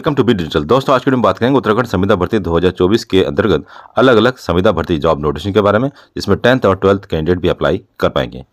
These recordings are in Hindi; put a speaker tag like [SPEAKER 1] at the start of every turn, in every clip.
[SPEAKER 1] वेलकम टू बी डिजिटल दोस्तों आज की वीडियो में बात करेंगे उत्तराखंड संविदा भर्ती 2024 के अंतर्गत अलग अलग संविदा भर्ती जॉब नोटिशन के बारे में जिसमें टेंथ और ट्वेल्थ कैंडिडेट भी अप्लाई कर पाएंगे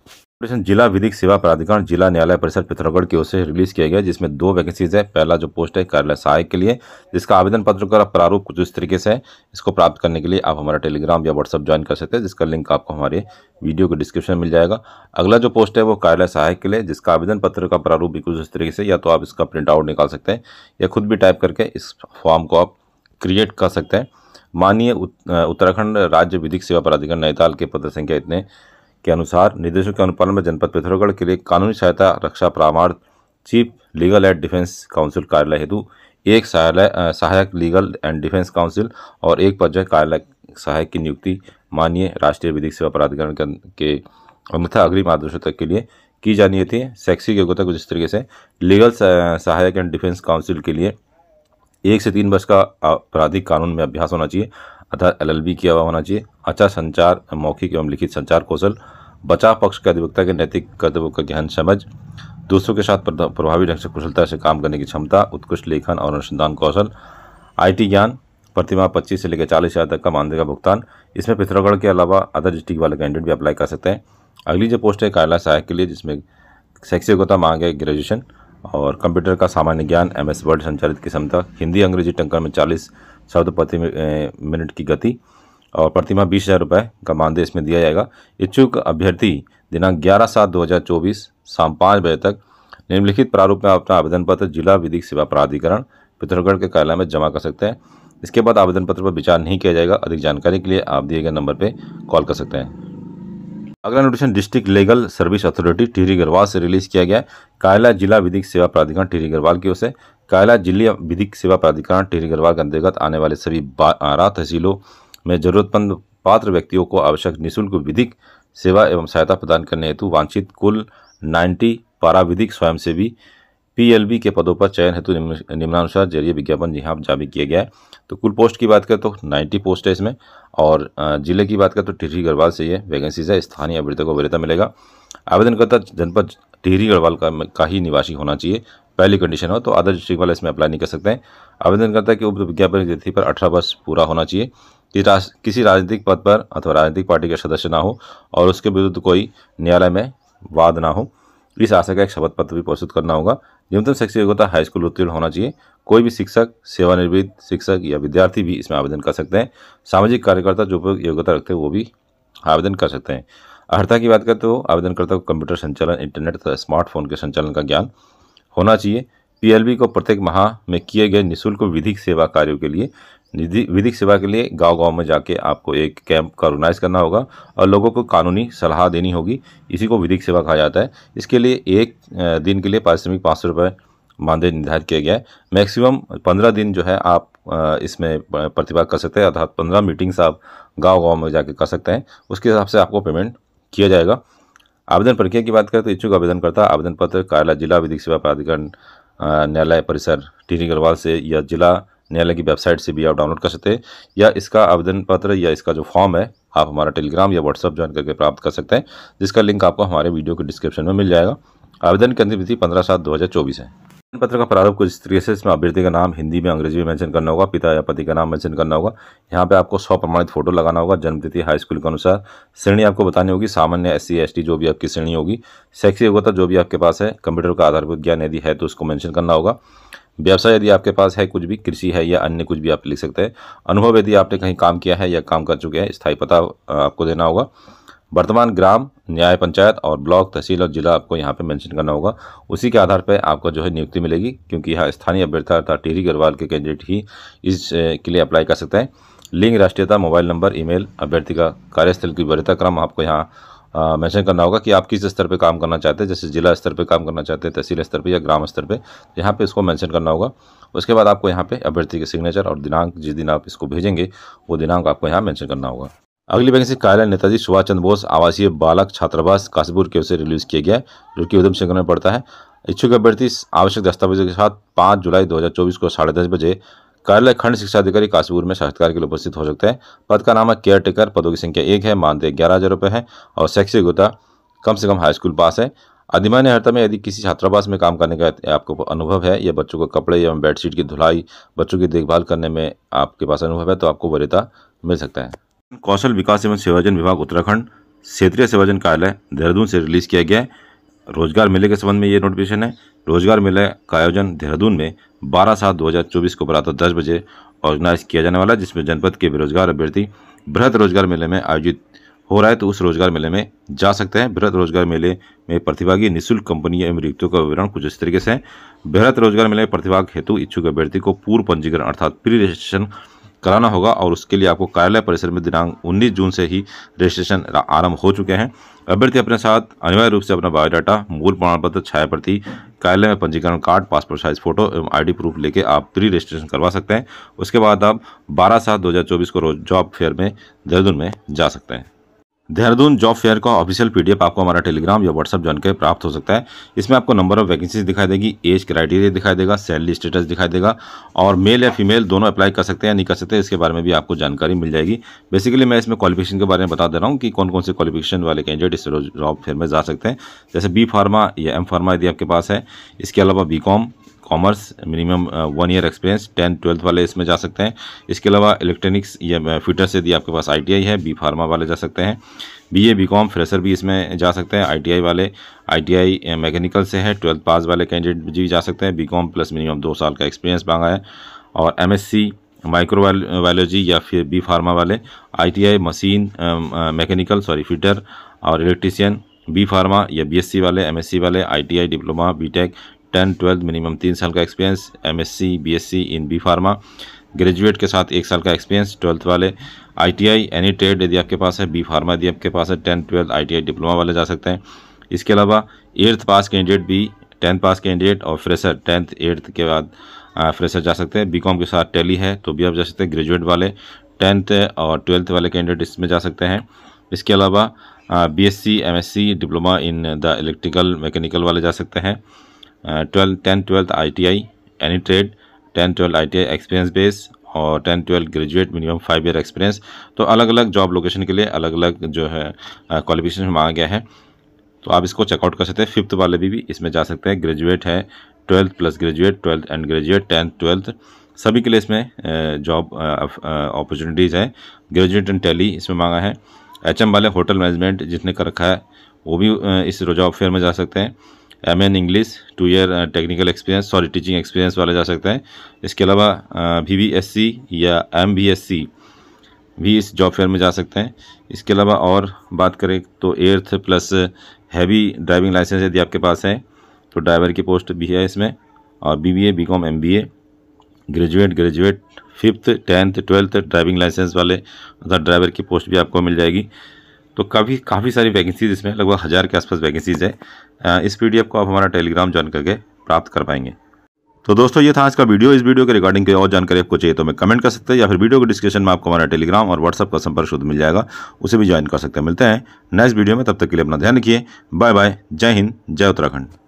[SPEAKER 1] नोटिफिकेशन जिला विधिक सेवा प्राधिकरण जिला न्यायालय परिसर पिथौरागढ़ की ओर से रिलीज किया गया जिसमें दो वैकेंसीज है पहला जो पोस्ट है कार्यालय सहायक के लिए जिसका आवेदन पत्र का प्रारूप कुछ इस तरीके से है इसको प्राप्त करने के लिए आप हमारा टेलीग्राम या व्हाट्सअप ज्वाइन कर सकते हैं जिसका लिंक आपको हमारे वीडियो के डिस्क्रिप्शन मिल जाएगा अगला जो पोस्ट है वो कार्यालय सहायक के लिए जिसका आवेदन पत्र का प्रारूप भी कुछ इस तरीके से या तो आप इसका प्रिंट आउट निकाल सकते हैं या खुद भी टाइप करके इस फॉर्म को आप क्रिएट कर सकते हैं माननीय उत्तराखंड राज्य विधिक सेवा प्राधिकरण नैनीताल के पद संख्या इतने के अनुसार निर्देशों के अनुपालन में जनपद पिथौरागढ़ के लिए कानूनी सहायता रक्षा परामर्श chief legal and defence counsel कार्यालय हेतु एक सहायक लीगल एंड डिफेंस काउंसिल और एक पर्याय कार्यालय सहायक की नियुक्ति माननीय राष्ट्रीय विधिक सेवा प्राधिकरण के अन्यथा अग्रिम आदेशों तक के लिए की जानी थी सेक्सी योग्यता कुछ इस तरीके से लीगल सहायक एंड डिफेंस काउंसिल के लिए एक से तीन वर्ष का आपराधिक कानून में अभ्यास होना चाहिए अर्थात एलएलबी किया हुआ होना चाहिए अच्छा संचार मौखिक एवं लिखित संचार कौशल बचाव पक्ष के अधिवक्ता के नैतिक कर्तव्यों का ज्ञान समझ दूसरों के साथ प्रभावी ढंग से कुशलता से काम करने की क्षमता उत्कृष्ट लेखन और अनुसंधान कौशल आईटी ज्ञान प्रतिमा 25 से लेकर चालीस हज़ार तक का मानदेय का भुगतान इसमें पिथौरागढ़ के अलावा अदर डिस्ट्रिक्ट वाले कैंडिडेट भी अप्लाई कर सकते हैं अगली जो पोस्ट है कार्यालय सहायक के लिए जिसमें शैक्षिक योग्यता मांग है ग्रेजुएशन और कंप्यूटर का सामान्य ज्ञान एम एस वर्ड संचालित की क्षमता हिंदी अंग्रेजी टंका में चालीस शब्द प्रति मिनट की गति और प्रतिमा बीस हज़ार रुपये का मानदेय इसमें दिया जाएगा इच्छुक अभ्यर्थी दिनांक ग्यारह सात दो हज़ार चौबीस शाम पाँच बजे तक निम्नलिखित प्रारूप में अपना आवेदन पत्र जिला विधिक सेवा प्राधिकरण पिथौरगढ़ के कार्यालय में जमा कर सकते हैं इसके बाद आवेदन पत्र पर विचार नहीं किया जाएगा अधिक जानकारी के लिए आप दिए गए नंबर पर कॉल कर सकते हैं अगला notification district legal service authority Tehri Garhwal से रिलीज किया गया कायला जिला विधिक सेवा प्राधिकरण टिहरी गढ़वाल की ओर से कायला जिला विधिक सेवा प्राधिकरण टिहरी गढ़वाल के अंतर्गत आने वाले सभी बारह तहसीलों में जरूरतमंद पात्र व्यक्तियों को आवश्यक निःशुल्क विधिक सेवा एवं सहायता प्रदान करने हेतु वांछित कुल 90 पाराविधिक स्वयंसेवी पीएलबी के पदों पर चयन हेतु निम्नानुसार जरिए विज्ञापन यहाँ जारी किया गया है तो कुल पोस्ट की बात करें तो 90 पोस्ट है इसमें और जिले की बात करें तो टिहरी गढ़वाल से ये वैकेंसीज है स्थानीय अभ्यर्थियों को वरीयता मिलेगा आवेदनकर्ता जनपद टिहरी गढ़वाल का, का ही निवासी होना चाहिए पहली कंडीशन हो तो आदर्श वाले इसमें अप्लाई नहीं कर सकते हैं आवेदनकर्ता की उप विज्ञापन तिथि पर अठारह वर्ष पूरा होना चाहिए कि राज, किसी राजनीतिक पद पर अथवा राजनीतिक पार्टी के सदस्य ना हो और उसके विरुद्ध कोई न्यायालय में वाद ना हो इस आशा का एक शपथ पत्र भी प्रस्तुत करना होगा न्यूनतम शैक्षिक योग्यता हाईस्कूल उत्तीर्ण होना चाहिए कोई भी शिक्षक सेवानिवृत्त शिक्षक या विद्यार्थी भी इसमें आवेदन कर सकते हैं सामाजिक कार्यकर्ता जो योग्यता रखते हैं वो भी आवेदन कर सकते हैं अर्ता की बात करते हो आवेदनकर्ता को कंप्यूटर संचालन इंटरनेट तथा स्मार्टफोन के संचालन का ज्ञान होना चाहिए पीएलबी को प्रत्येक माह में किए गए निःशुल्क विधिक सेवा कार्यों के लिए विधिक सेवा के लिए गांव गांव में जाके आपको एक कैंप का ऑर्गेनाइज करना होगा और लोगों को कानूनी सलाह देनी होगी इसी को विधिक सेवा कहा जाता है इसके लिए एक दिन के लिए पारिश्रमिक पाँच सौ रुपये मानदेय निर्धारित किया गया है मैक्सिमम पंद्रह दिन जो है आप इसमें प्रतिभाग कर सकते हैं अर्थात पंद्रह मीटिंग्स आप गाँव गाँव में जाके कर सकते हैं उसके हिसाब से आपको पेमेंट किया जाएगा आवेदन प्रक्रिया की बात करें तो इच्छुक आवेदनकर्ता आवेदन पत्र कार्यालय जिला विधिक सेवा प्राधिकरण न्यायालय परिसर टी गढ़वाल से या जिला न्यायालय की वेबसाइट से भी आप डाउनलोड कर सकते हैं या इसका आवेदन पत्र या इसका जो फॉर्म है आप हमारा टेलीग्राम या व्हाट्सअप ज्वाइन करके प्राप्त कर सकते हैं जिसका लिंक आपको हमारे वीडियो के डिस्क्रिप्शन में मिल जाएगा आवेदन की अंतिम तिथि पंद्रह सात दो हज़ार चौबीस है पत्र का प्रारूप कुछ इस तरीके से इसमें अभ्यर्थी का नाम हिंदी में अंग्रेजी में मेंशन करना होगा पिता या पति का नाम मेंशन करना होगा यहाँ पे आपको सौ प्रमाणित फोटो लगाना होगा जन्म तिथि हाई स्कूल के अनुसार श्रेणी आपको बतानी होगी सामान्य एस सी जो भी आपकी श्रेणी होगी शैक्षिक योग्यता जो भी आपके पास है कंप्यूटर का आधारभूत ज्ञान यदि है तो उसको मैंशन करना होगा व्यवसाय यदि आपके पास है कुछ भी कृषि है या अन्य कुछ भी आप लिख सकते हैं अनुभव यदि आपने कहीं काम किया है या काम कर चुके हैं स्थायी पता आपको देना होगा वर्तमान ग्राम न्याय पंचायत और ब्लॉक तहसील और जिला आपको यहाँ पे मेंशन करना होगा उसी के आधार पर आपको जो है नियुक्ति मिलेगी क्योंकि यहाँ स्थानीय अभ्यर्थी अर्थात टिहरी गढ़वाल के कैंडिडेट ही इस के लिए अप्लाई कर सकते हैं लिंग राष्ट्रीयता मोबाइल नंबर ईमेल अभ्यर्थी का कार्यस्थल की वरीयता क्रम आपको यहाँ मेंशन करना होगा कि आप किस स्तर पर काम करना चाहते हैं जैसे जिला स्तर पर काम करना चाहते हैं तहसील स्तर पर या ग्राम स्तर पर तो यहाँ पे इसको मेंशन करना होगा उसके बाद आपको यहाँ पे अभ्यर्थी के सिग्नेचर और दिनांक जिस दिन आप इसको भेजेंगे वो दिनांक आपको यहाँ मेंशन करना होगा अगली वैकेंसी कार्यालय नेताजी सुभाष चंद्र बोस आवासीय बालक छात्रावास काशीपुर के ओर से रिलीज किया गया जो कि उधम सिंह में पड़ता है इच्छुक अभ्यर्थी आवश्यक दस्तावेजों के साथ पाँच जुलाई 2024 को साढ़े दस बजे कार्यालय खंड शिक्षा अधिकारी काशीपुर में साक्षात्कार के लिए उपस्थित हो सकते हैं पद का नाम है केयर टेकर पदों की संख्या एक है मानदेय ग्यारह हज़ार रुपये है और शैक्षिक योग्यता कम से कम हाई स्कूल पास है अधिमान्य हरता में यदि किसी छात्रावास में काम करने का आपको अनुभव है या बच्चों को कपड़े एवं बेडशीट की धुलाई बच्चों की देखभाल करने में आपके पास अनुभव है तो आपको वरीयता मिल सकता है कौशल विकास एवं सेवाजन विभाग उत्तराखंड क्षेत्रीय सेवाजन कार्यालय देहरादून से रिलीज किया गया है रोजगार मेले के संबंध में ये नोटिफिकेशन है रोजगार मेला का आयोजन देहरादून में 12 सात 2024 को प्रातः दस बजे ऑर्गेनाइज किया जाने वाला है जिसमें जनपद के बेरोजगार अभ्यर्थी बृहद रोजगार मेले में आयोजित हो रहा है तो उस रोजगार मेले में जा सकते हैं बृहद रोजगार मेले में प्रतिभागी निःशुल्क कंपनी एवं रिक्तों का विवरण कुछ इस तरीके से है बृहद रोजगार मेले में प्रतिभाग हेतु इच्छुक अभ्यर्थी को पूर्व पंजीकरण अर्थात प्री रजिस्ट्रेशन कराना होगा और उसके लिए आपको कार्यालय परिसर में दिनांक 19 जून से ही रजिस्ट्रेशन आरंभ हो चुके हैं अभ्यर्थी अपने साथ अनिवार्य रूप से अपना बायोडाटा मूल प्रमाण पत्र छाया प्रति कार्यालय में पंजीकरण कार्ड पासपोर्ट साइज फोटो एवं आईडी प्रूफ लेके आप प्री रजिस्ट्रेशन करवा सकते हैं उसके बाद आप 12 सात 2024 को रोज जॉब फेयर में देहरादून में जा सकते हैं देहरादून जॉब फेयर का ऑफिशियल पीडीएफ आपको हमारा टेलीग्राम या व्हाट्सअप ज्वाइन कर प्राप्त हो सकता है इसमें आपको नंबर ऑफ वैकेंसीज दिखाई देगी एज क्राइटेरिया दिखाई देगा सैलरी स्टेटस दिखाई देगा और मेल या फीमेल दोनों अप्लाई कर सकते हैं या नहीं कर सकते इसके बारे में भी आपको जानकारी मिल जाएगी बेसिकली मैं इसमें क्वालिफिकेशन के बारे में बता दे रहा हूँ कि कौन कौन से क्वालिफिकेशन वाले कैंडिडेट इस जॉब फेयर में जा सकते हैं जैसे बी फार्मा या एम फार्मा यदि आपके पास है इसके अलावा B com commerce minimum one year experience ten twelfth वाले इसमें जा सकते हैं इसके अलावा इलेक्ट्रॉनिक्स या फीटर uh, से यदि आपके पास आई है बी फार्मा वाले जा सकते हैं B A B com fresher भी इसमें जा सकते हैं आई वाले आई मैकेनिकल uh, से है ट्वेल्थ पास वाले कैंडिडेट भी जा सकते हैं बी कॉम प्लस मिनिमम दो साल का एक्सपीरियंस मांगा है और M S C microbiology या फिर बी फार्मा वाले ITI machine mechanical sorry fitter और इलेक्ट्रीशियन बी फार्मा या बीएससी वाले एमएससी वाले ITI diploma BTech ten twelfth minimum तीन साल का experience MSc BSc in B pharma graduate के साथ एक साल का एक्सपीरियंस ट्वेल्थ वाले आईटीआई एनी ट्रेड यदि आपके पास है बी फार्मा यदि आपके पास है टेंथ ट्वेल्थ आईटीआई डिप्लोमा वाले जा सकते हैं इसके अलावा एट्थ पास कैंडिडेट भी टेंथ पास कैंडिडेट और फ्रेशर टेंथ एट्थ के बाद फ्रेशर जा सकते हैं बीकॉम के साथ टेली है तो भी आप जा सकते हैं ग्रेजुएट वाले टेंथ और ट्वेल्थ वाले कैंडिडेट इसमें जा सकते हैं इसके अलावा BSc MSc diploma in the electrical mechanical वाले जा सकते हैं twelfth tenth twelfth I T I any trade tenth twelfth I T I experience base और tenth twelfth graduate minimum five year experience तो अलग अलग जॉब लोकेशन के लिए अलग अलग जो है क्वालिफिकेशन में मांगा गया है तो आप इसको चेकआउट कर सकते हैं फिफ्थ वाले भी, भी इसमें जा सकते हैं ग्रेजुएट है twelfth plus graduate twelfth and graduate tenth twelfth सभी के लिए इसमें जॉब अपॉर्चुनिटीज़ है ग्रेजुएट एंड टेली इसमें मांगा है एच वाले होटल मैनेजमेंट जिसने कर रखा है वो भी इस जॉब फेयर में जा सकते हैं M N English two year technical experience sorry teaching experience वाले जा सकते हैं इसके अलावा बी बी एस सी या एम बी एस सी भी इस जॉब फेयर में जा सकते हैं इसके अलावा और बात करें तो eighth plus heavy driving licence यदि आपके पास है तो ड्राइवर की पोस्ट भी है इसमें और B B A B com M B A graduate graduate fifth tenth twelfth driving licence वाले अर्थात ड्राइवर की पोस्ट भी आपको मिल जाएगी तो काफ़ी काफ़ी सारी वैकेंसीज इसमें लगभग हज़ार के आसपास वैकेंसीज है इस पीडीएफ को आप हमारा टेलीग्राम ज्वाइन करके प्राप्त कर पाएंगे तो दोस्तों ये था आज का वीडियो इस वीडियो के रिगार्डिंग कोई और जानकारी आपको चाहिए तो मैं कमेंट कर सकते हैं या फिर वीडियो के डिस्क्रिप्शन में आपको हमारा टेलीग्राम और व्हाट्सअप का संपर्क शुद्ध मिल जाएगा उसे भी ज्वाइन कर सकते हैं मिलते हैं नेक्स्ट वीडियो में तब तक के लिए अपना ध्यान रखिए बाय बाय जय हिंद जय उत्तराखंड